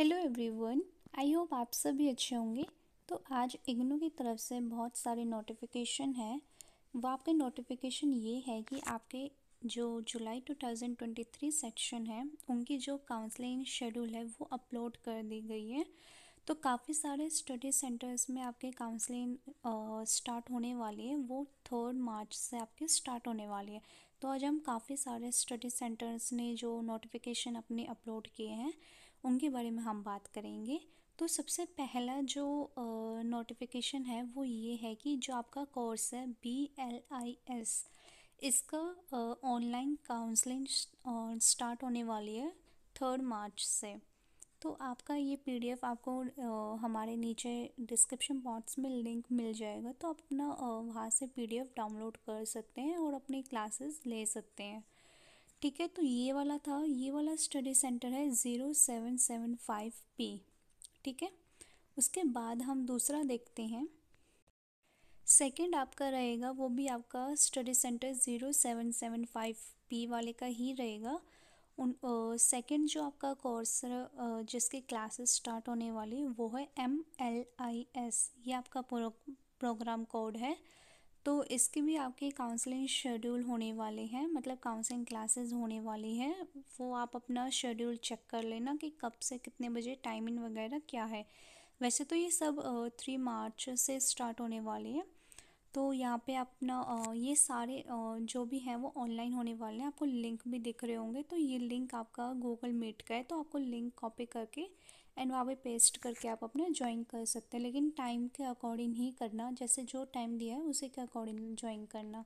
hello everyone I hope आप सभी अच्छे होंगे तो आज इग्नू की तरफ से बहुत सारे नोटिफिकेशन है वो आपके नोटिफिकेशन ये है कि आपके जो जुलाई 2023 सेक्शन है उनकी जो काउंसलिंग शेड्यूल है वो अपलोड कर दी गई है तो काफ़ी सारे स्टडी सेंटर्स में आपके काउंसलिंग स्टार्ट होने वाली है वो थर्ड मार्च से आपके स्टार्ट होने वाली है तो आज हम काफ़ी सारे स्टडी सेंटर्स ने जो नोटिफिकेशन अपने अपलोड किए हैं उनके बारे में हम बात करेंगे तो सबसे पहला जो नोटिफिकेशन है वो ये है कि जो आपका कोर्स है बी एल आई एस इसका ऑनलाइन काउंसलिंग स्टार्ट होने वाली है थर्ड मार्च से तो आपका ये पीडीएफ आपको आ, हमारे नीचे डिस्क्रिप्शन बॉक्स में लिंक मिल जाएगा तो आप अपना वहाँ से पीडीएफ डाउनलोड कर सकते हैं और अपनी क्लासेस ले सकते हैं ठीक है तो ये वाला था ये वाला स्टडी सेंटर है zero seven seven five P ठीक है उसके बाद हम दूसरा देखते हैं सेकंड आपका रहेगा वो भी आपका study centre zero seven seven five P वाले का ही रहेगा उन सेकंड जो आपका कोर्स जिसके क्लासेस स्टार्ट होने वाली वो है एम एल आई एस ये आपका प्रो, प्रोग्राम कोड है तो इसके भी आपके काउंसलिंग शेड्यूल होने वाले हैं मतलब काउंसलिंग क्लासेस होने वाली हैं वो आप अपना शेड्यूल चेक कर लेना कि कब से कितने बजे टाइमिंग वगैरह क्या है वैसे तो ये सब थ्री मार्च से स्टार्ट होने वाली है तो यहाँ पे अपना ये सारे जो भी हैं वो ऑनलाइन होने वाले हैं आपको लिंक भी दिख रहे होंगे तो ये लिंक आपका गूगल मीट का है तो आपको लिंक कॉपी करके एंड वहाँ पे पेस्ट करके आप अपना ज्वाइन कर सकते हैं लेकिन टाइम के अकॉर्डिंग ही करना जैसे जो टाइम दिया है उसी के अकॉर्डिंग ज्वाइन करना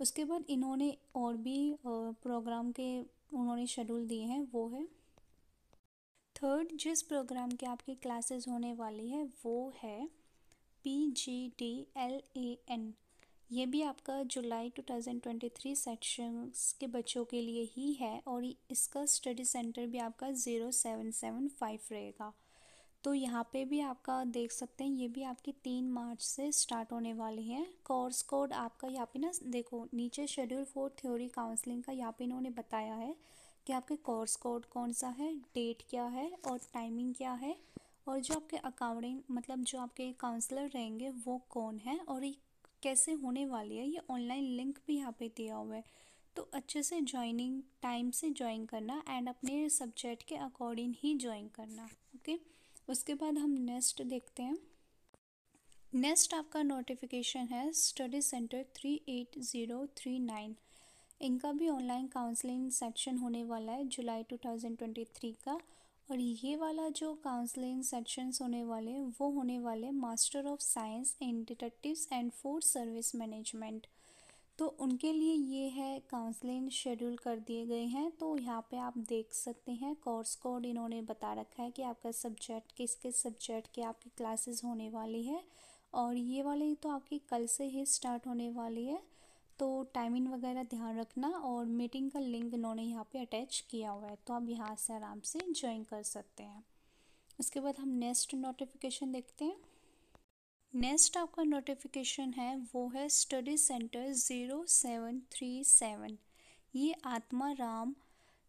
उसके बाद इन्होंने और भी प्रोग्राम के उन्होंने शेड्यूल दिए हैं वो है थर्ड जिस प्रोग्राम के आपकी क्लासेस होने वाली है वो है P G D L A N ये भी आपका जुलाई 2023 सेक्शंस के बच्चों के लिए ही है और इसका स्टडी सेंटर भी आपका ज़ीरो सेवन सेवन फाइव रहेगा तो यहाँ पे भी आपका देख सकते हैं ये भी आपकी तीन मार्च से स्टार्ट होने वाली है कोर्स कोड आपका यहाँ पे ना देखो नीचे शेड्यूल फोर थ्योरी काउंसलिंग का यहाँ पे इन्होंने बताया है कि आपके कोर्स कोड कौन सा है डेट क्या है और टाइमिंग क्या है और जो आपके अकाउंटिंग मतलब जो आपके काउंसलर रहेंगे वो कौन है और कैसे होने वाली है ये ऑनलाइन लिंक भी यहाँ पे दिया हुआ है तो अच्छे से ज्वाइनिंग टाइम से ज्वाइन करना एंड अपने सब्जेक्ट के अकॉर्डिंग ही ज्वाइन करना ओके उसके बाद हम नेक्स्ट देखते हैं नेक्स्ट आपका नोटिफिकेशन है study centre three eight zero three nine इनका भी ऑनलाइन काउंसलिंग सेक्शन होने वाला है July two thousand twenty three का और ये वाला जो काउंसलिंग सेक्शंस होने वाले वो होने वाले master of science in detectives and force service management तो उनके लिए ये है काउंसलिंग शेड्यूल कर दिए गए हैं तो यहाँ पे आप देख सकते हैं कोर्स कोड इन्होंने बता रखा है कि आपका सब्जेक्ट किस किस सब्जेक्ट के आपकी क्लासेस होने वाली है और ये वाले तो आपकी कल से ही स्टार्ट होने वाली है तो टाइमिंग वगैरह ध्यान रखना और मीटिंग का लिंक इन्होंने यहाँ पे अटैच किया हुआ है तो आप यहाँ से आराम से ज्वाइन कर सकते हैं उसके बाद हम नेक्स्ट नोटिफिकेशन देखते हैं नेक्स्ट आपका नोटिफिकेशन है वो है study centre zero seven three seven ये आत्मा राम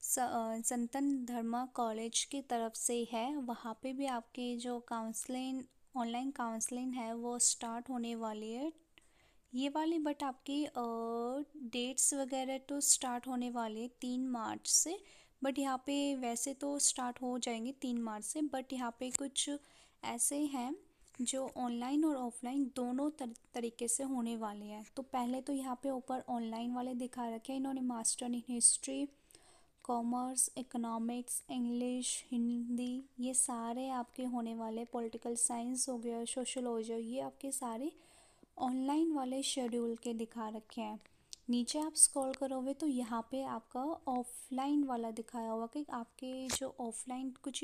संतन धर्मा कॉलेज की तरफ से है वहाँ पे भी आपके जो काउंसलिंग ऑनलाइन काउंसलिंग है वो स्टार्ट होने वाली है ये वाले बट आपके डेट्स वगैरह तो स्टार्ट होने वाले तीन मार्च से बट यहाँ पे वैसे तो स्टार्ट हो जाएंगे तीन मार्च से बट यहाँ पे कुछ ऐसे हैं जो ऑनलाइन और ऑफलाइन दोनों तर, तरीके से होने वाले हैं तो पहले तो यहाँ पे ऊपर ऑनलाइन वाले दिखा रखे हैं इन्होंने master in history commerce economics English Hindi ये सारे आपके होने वाले पॉलिटिकल साइंस हो गया सोशल ये आपके सारे ऑनलाइन वाले शेड्यूल के दिखा रखे हैं नीचे आप स्क्रॉल करोगे तो यहाँ पे आपका ऑफलाइन वाला दिखाया होगा कि आपके जो ऑफलाइन कुछ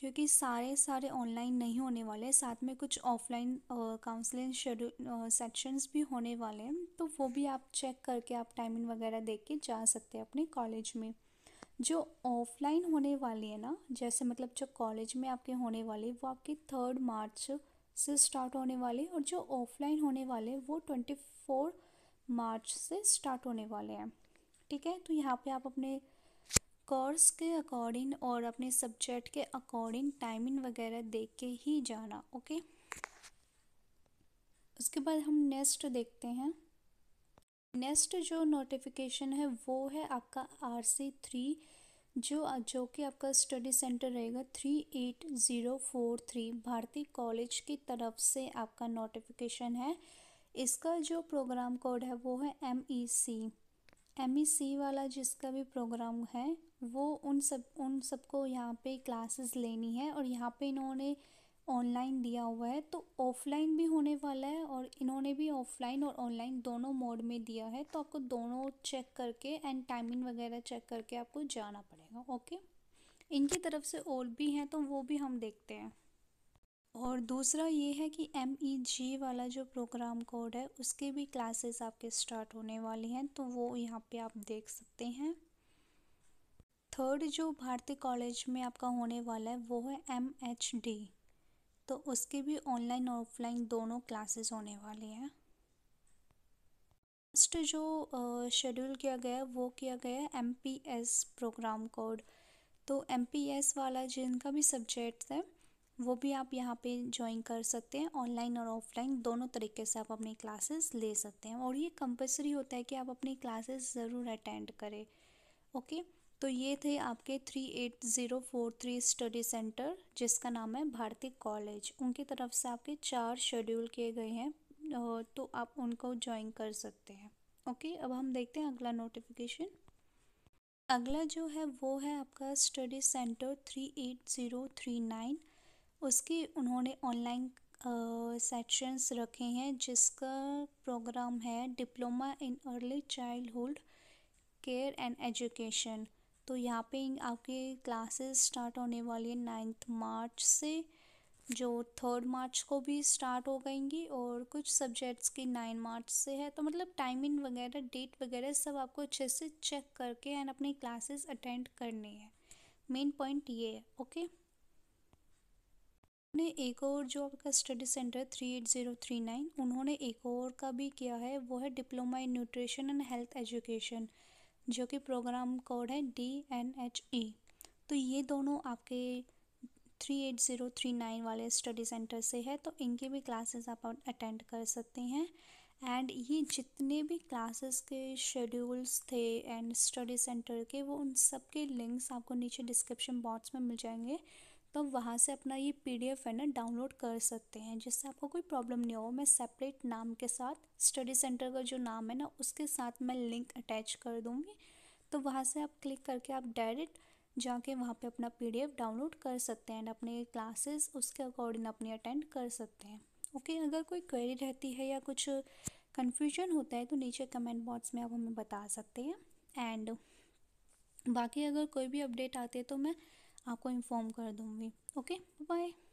जो कि सारे सारे ऑनलाइन नहीं होने वाले साथ में कुछ ऑफलाइन काउंसलिंग शेड्यूल सेक्शंस भी होने वाले हैं तो वो भी आप चेक करके आप टाइमिंग वगैरह देख के जा सकते हैं अपने कॉलेज में जो ऑफलाइन होने वाली है ना जैसे मतलब जो कॉलेज में आपके होने वाले वो आपके थर्ड मार्च से स्टार्ट होने वाले और जो ऑफलाइन होने वाले वो ट्वेंटी फोर मार्च से स्टार्ट होने वाले हैं ठीक है तो यहाँ पे आप अपने कोर्स के अकॉर्डिंग और अपने सब्जेक्ट के अकॉर्डिंग टाइमिंग वगैरह देख के ही जाना ओके उसके बाद हम नेक्स्ट देखते हैं नेक्स्ट जो नोटिफिकेशन है वो है आपका आर सी थ्री जो जो कि आपका स्टडी सेंटर रहेगा three eight zero four three Bharati college की तरफ से आपका नोटिफिकेशन है इसका जो प्रोग्राम कोड है वो है M E C M E सी वाला जिसका भी प्रोग्राम है वो उन सब उन सबको यहाँ पे क्लासेस लेनी है और यहाँ पे इन्होंने ऑनलाइन दिया हुआ है तो ऑफलाइन भी होने वाला है और इन्होंने भी ऑफलाइन और ऑनलाइन दोनों मोड में दिया है तो आपको दोनों चेक करके एंड टाइमिंग वगैरह चेक करके आपको जाना पड़ेगा ओके इनकी तरफ से और भी हैं तो वो भी हम देखते हैं और दूसरा ये है कि एम ई जी वाला जो प्रोग्राम कोड है उसके भी क्लासेस आपके स्टार्ट होने वाली हैं तो वो यहाँ पे आप देख सकते हैं थर्ड जो भारतीय कॉलेज में आपका होने वाला है वो है एम एच डी तो उसके भी ऑनलाइन और ऑफलाइन दोनों क्लासेस होने वाले हैं लास्ट जो शेड्यूल किया गया वो किया गया है M P S programme code तो एम पी एस वाला जिनका भी सब्जेक्ट है वो भी आप यहाँ पे ज्वाइन कर सकते हैं ऑनलाइन और ऑफलाइन दोनों तरीके से आप अपनी क्लासेस ले सकते हैं और ये कंपलसरी होता है कि आप अपनी क्लासेस ज़रूर अटेंड करें ओके तो ये थे आपके three eight zero four three study centre जिसका नाम है भारती कॉलेज उनकी तरफ से आपके चार शेड्यूल किए गए हैं तो आप उनको ज्वाइन कर सकते हैं ओके अब हम देखते हैं अगला नोटिफिकेशन अगला जो है वो है आपका study centre three eight zero three nine उसकी उन्होंने ऑनलाइन सेक्शंस रखे हैं जिसका प्रोग्राम है diploma in early childhood care and education तो यहाँ पे आपके क्लासेस स्टार्ट होने वाली है नाइन्थ मार्च से जो थर्ड मार्च को भी स्टार्ट हो गएंगी और कुछ सब्जेक्ट्स की नाइन मार्च से है तो मतलब टाइमिंग वगैरह डेट वगैरह सब आपको अच्छे से चेक करके एंड अपनी क्लासेस अटेंड करनी है मेन पॉइंट ये है ओके ने एक और जो आपका study centre three eight zero three nine उन्होंने एक और का भी किया है वो है diploma in nutrition and health education जो कि प्रोग्राम कोड है डी एन एच ई तो ये दोनों आपके three eight zero three nine वाले स्टडी सेंटर से है तो इनके भी क्लासेस आप अटेंड कर सकते हैं एंड ये जितने भी क्लासेस के शेड्यूल्स थे एंड स्टडी सेंटर के वो उन सब के लिंक्स आपको नीचे डिस्क्रिप्शन बॉक्स में मिल जाएंगे तो आप वहाँ से अपना ये पी डी एफ़ है ना डाउनलोड कर सकते हैं जिससे आपको कोई प्रॉब्लम नहीं हो मैं सेपरेट नाम के साथ स्टडी सेंटर का जो नाम है ना उसके साथ मैं लिंक अटैच कर दूँगी तो वहाँ से आप क्लिक करके आप डायरेक्ट जाके वहाँ पे अपना एफ़ डाउनलोड कर सकते हैं एंड अपने क्लासेस उसके अकॉर्डिंग अपने अटेंड कर सकते हैं ओके okay, अगर कोई क्वेरी रहती है या कुछ कन्फ्यूजन होता है तो नीचे कमेंट बॉक्स में आप हमें बता सकते हैं एंड बाकी अगर कोई भी अपडेट आती है तो मैं आपको इन्फॉर्म कर दूँगी ओके बाय